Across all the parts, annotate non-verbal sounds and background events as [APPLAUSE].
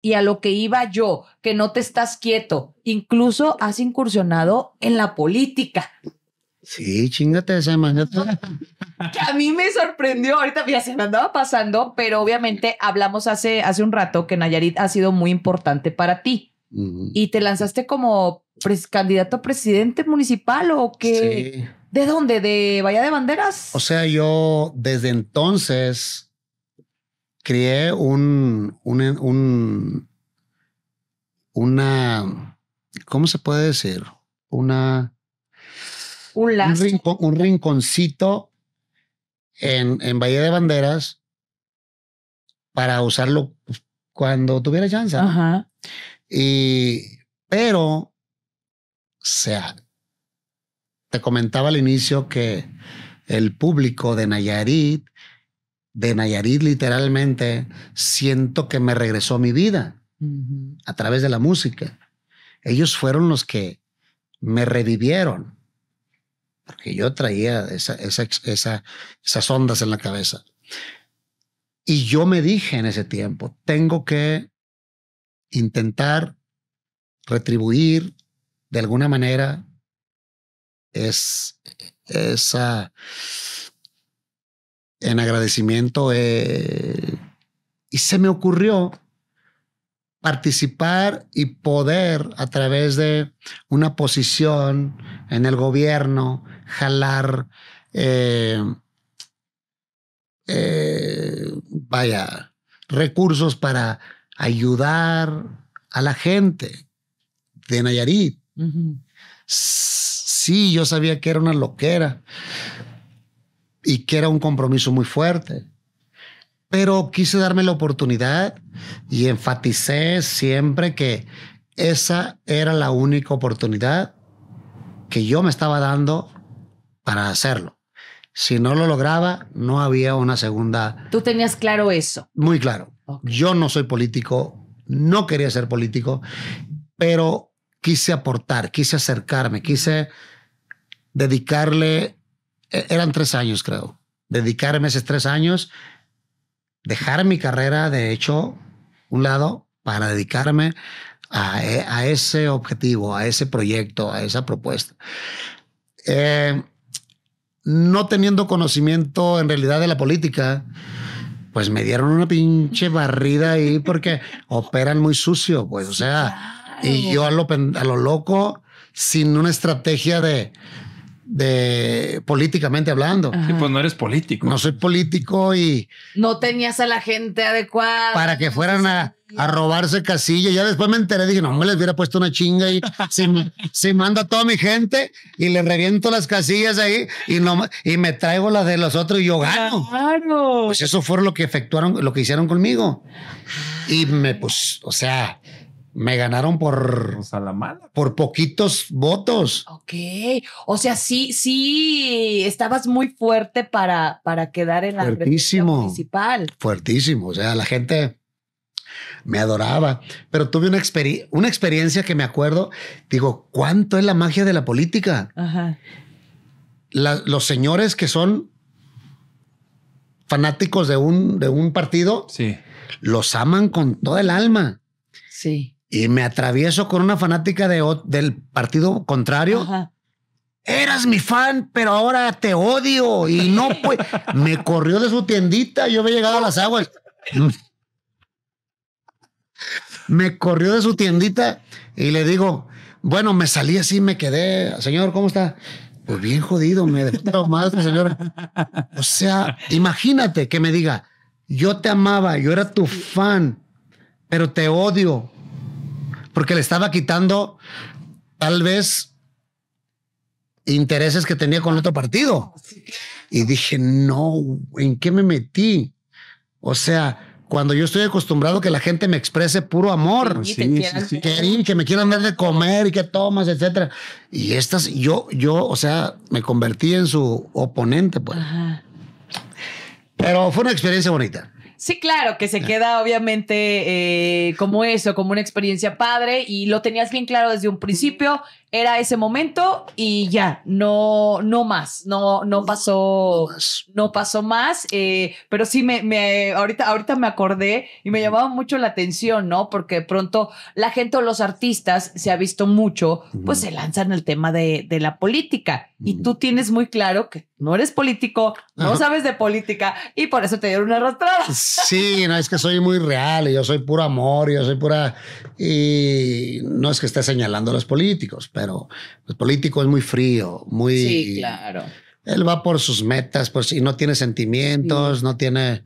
y a lo que iba yo, que no te estás quieto. Incluso has incursionado en la política. Sí, chingate esa que a mí me sorprendió. Ahorita se me andaba pasando, pero obviamente hablamos hace, hace un rato que Nayarit ha sido muy importante para ti. Y te lanzaste como candidato a presidente municipal o que... ¿De dónde? ¿De vaya de Banderas? O sea, yo desde entonces creé un, un, una, ¿cómo se puede decir? Una, un, un, rinconcito en, en Bahía de Banderas para usarlo cuando tuviera chance. Y, pero, sea, te comentaba al inicio que el público de Nayarit de Nayarit, literalmente, siento que me regresó mi vida a través de la música. Ellos fueron los que me revivieron, porque yo traía esas ondas en la cabeza. Y yo me dije en ese tiempo, tengo que intentar retribuir de alguna manera es, esa en agradecimiento. Eh, y se me ocurrió participar y poder a través de una posición en el gobierno jalar, eh, eh, vaya, recursos para ayudar a la gente de Nayarit. Sí, yo sabía que era una loquera, y que era un compromiso muy fuerte. Pero quise darme la oportunidad y enfaticé siempre que esa era la única oportunidad que yo me estaba dando para hacerlo. Si no lo lograba, no había una segunda. Tú tenías claro eso. Muy claro. Yo no soy político, no quería ser político, pero quise aportar, quise acercarme, quise dedicarle e-, eran tres años, creo. Dedicarme esos tres años, dejar mi carrera, de hecho, un lado, para dedicarme a, e, ese objetivo, a ese proyecto, a esa propuesta. Eh, no teniendo conocimiento en realidad de la política, pues me dieron una pinche barrida ahí porque operan muy sucio, pues, o sea, y yo a a lo loco, sin una estrategia de de políticamente hablando. Sí, pues no eres político. No soy político y... No tenías a la gente adecuada. Para que fueran a, robarse casillas. Ya después me enteré, dije, no, me les hubiera puesto una chinga y se, se manda toda mi gente y le reviento las casillas ahí y, y me traigo las de los otros y yo gano. Pues eso fue lo que efectuaron, lo que hicieron conmigo. Y me, pues, o sea, me ganaron por. Por poquitos votos. Ok. O sea, sí, sí, estabas muy fuerte para, para quedar en la Fuertísimo. municipal. Fuertísimo. O sea, la gente me adoraba. Pero tuve una, experiencia que me acuerdo. Digo, ¿cuánto es la magia de la política? Ajá. los señores que son fanáticos de un, de un partido, sí. los aman con toda el alma. Sí y me atravieso con una fanática de, del partido contrario. Eras mi fan, pero ahora te odio y no pues [LAUGHS] me corrió de su tiendita. Yo había llegado a las aguas. me corrió de su tiendita y le digo, bueno, me salí así, me quedé. Señor, ¿cómo está? Pues bien jodido, me madre, señora. O sea, imagínate que me diga, yo te amaba, yo era tu fan, pero te odio porque le estaba quitando tal vez intereses que tenía con otro partido. Oh, y dije, no, ¿en qué me metí? O sea, cuando yo estoy acostumbrado a que la gente me exprese puro amor, que, me quieran dar de comer y que tomas, etcétera. Y estas, yo, yo, o sea, me convertí en su oponente, pues. Pero fue una experiencia bonita. Sí, claro, que se queda obviamente eh, como eso, como una experiencia padre y lo tenías bien claro desde un principio era ese momento y ya, no, no más, no, no pasó, no pasó más, eh, pero sí me, ahorita, ahorita me acordé y me llamaba mucho la atención, ¿no? Porque pronto la gente o los artistas se ha visto mucho, pues se lanzan al tema de, la política y tú tienes muy claro que no eres político, no sabes de política y por eso te dieron una arrastrada. Sí, no, es que soy muy real y yo soy puro amor, y yo soy pura, y no es que esté señalando a los políticos, pero el pues, político es muy frío, muy... Sí, claro. Él va por sus metas pues y no tiene sentimientos, no tiene...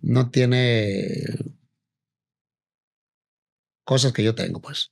No tiene cosas que yo tengo, pues.